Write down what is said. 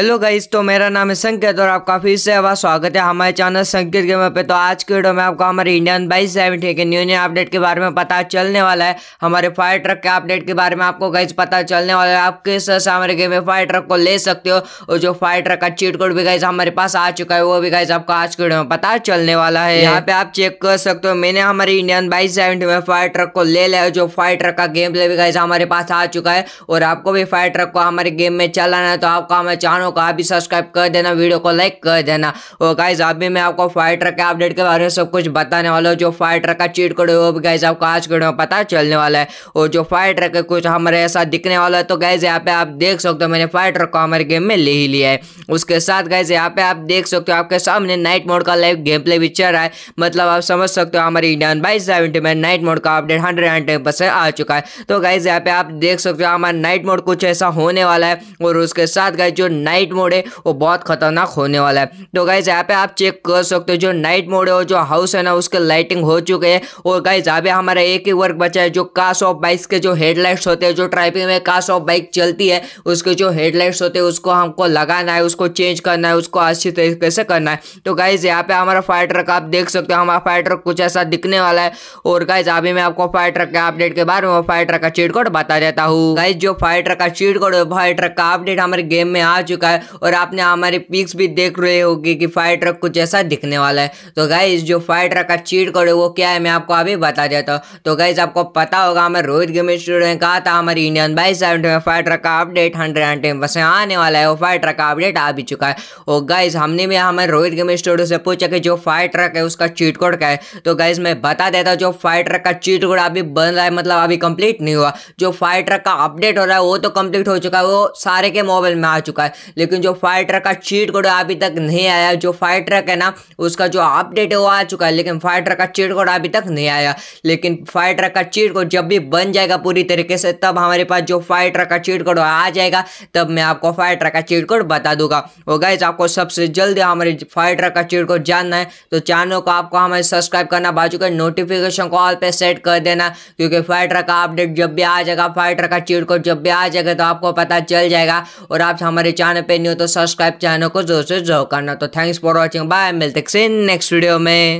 hello guys तो मेरा नाम है संकेत और आपका फिर से आवाज स्वागत है हमारे चैनल संकेत गेम पे तो आज के वीडियो में आपको हमारे इंडियन बाइस सेवेंटी के न्यू न्यू अपडेट के बारे में पता चलने वाला है हमारे फायर ट्रक के अपडेट के बारे में आपको गाइस पता चलने वाला है आप किस तरह से हमारे गेम में फायर ट्रक को ले सकते हो और जो फायर ट्रक का चीट कोड भी गाइज हमारे पास आ चुका है वो भी गाइज आपको आज के वीडियो में पता चलने वाला है यहाँ पे आप चेक कर सकते हो मैंने हमारे इंडियन बाइस सेवेंटी में फायर ट्रक को ले लिया जो फायर ट्रक का गेम प्ले भी गाइज हमारे पास आ चुका है और आपको भी फायर ट्रक को हमारे गेम में चलाना है तो आपको हमारे चाहो चैनल को आप भी सब्सक्राइब कर देना वीडियो को लाइक कर देना और गाइज अभी मैं आपको फाइटर के अपडेट के बारे में सब कुछ बताने वाला हूँ जो फाइटर का चीट कोड है वो भी गाइज आपको आज के पता चलने वाला है और जो फाइटर के कुछ हमारे ऐसा दिखने वाला है तो गाइज यहाँ पे आप देख सकते हो मैंने फाइटर को हमारे गेम में ले ही लिया है उसके साथ गाइज यहाँ पे आप देख सकते हो आपके सामने नाइट मोड का लाइव गेम प्ले भी चल रहा है मतलब आप समझ सकते हो हमारे इंडियन बाई में नाइट मोड का अपडेट हंड्रेड एंड टेन आ चुका है तो गाइज यहाँ पे आप देख सकते हो हमारा नाइट मोड कुछ ऐसा होने वाला है और उसके साथ गाइज जो नाइट नाइट मोड है वो बहुत खतरनाक होने वाला है तो गाइज यहाँ पे आप चेक कर सकते हो जो नाइट मोड है और जो हाउस है ना उसके लाइटिंग हो चुके हैं और गाइज यहाँ पे हमारा एक ही वर्क बचा है जो कास ऑफ बाइक्स के जो हेडलाइट्स होते हैं जो ट्राइपिंग में कास ऑफ बाइक चलती है उसके जो हेडलाइट्स होते हैं उसको हमको लगाना है उसको चेंज करना है उसको अच्छी तरीके से करना है तो गाइज यहाँ पे हमारा फायर ट्रक आप देख सकते हो हमारा फायर ट्रक कुछ ऐसा दिखने वाला है और गाइज अभी मैं आपको फायर ट्रक के अपडेट के बारे में फायर ट्रक का चीट कोड बता देता हूँ गाइज जो फायर ट्रक का चीट कोड फायर ट्रक का अपडेट हमारे गेम में आ चुका चुका है और आपने हमारे पिक्स भी देख रहे होगी कि फायर ट्रक कुछ ऐसा दिखने वाला है तो गाइज जो फायर ट्रक का चीट कोड है वो क्या है मैं आपको अभी बता देता हूँ तो गाइज आपको पता होगा हमें रोहित गेमिंग स्टूडियो ने कहा था हमारी इंडियन बाई सेवन में फायर ट्रक का update hundred and ten percent आने वाला है वो फायर ट्रक का अपडेट आ भी चुका है और गाइज हमने भी हमारे रोहित गेमिंग स्टूडियो से पूछा कि जो फायर ट्रक है उसका चीट कोड क्या है तो गाइज मैं बता देता हूँ जो फायर ट्रक का चीट कोड अभी बन रहा है मतलब अभी कंप्लीट नहीं हुआ जो फायर ट्रक का अपडेट हो रहा है वो तो कंप्लीट हो चुका है वो सारे के मोबाइल में आ चुका है लेकिन जो फायर ट्रक का चीट कोड अभी तक नहीं आया जो फायर ट्रक है ना उसका जो अपडेट है वो आ चुका है लेकिन फायर ट्रक का चीट कोड अभी तक नहीं आया लेकिन फायर ट्रक का चीट कोड जब भी बन जाएगा पूरी तरीके से तब हमारे पास जो फायर ट्रक का चीट कोड आ जाएगा तब मैं आपको फायर ट्रक का चीट कोड बता दूंगा वो गाइज आपको सबसे जल्दी हमारे फायर ट्रक का चीट कोड जानना है तो चैनल को आपको हमें सब्सक्राइब करना बाजू के नोटिफिकेशन को ऑल पे सेट कर देना क्योंकि फायर ट्रक का अपडेट जब भी आ जाएगा फायर ट्रक का चीट कोड जब भी आ जाएगा तो आपको पता चल जाएगा और आप हमारे चैनल चैनल पे हो तो सब्सक्राइब चैनल को जोर से जो करना तो थैंक्स फॉर वॉचिंग बाय मिलते नेक्स्ट वीडियो में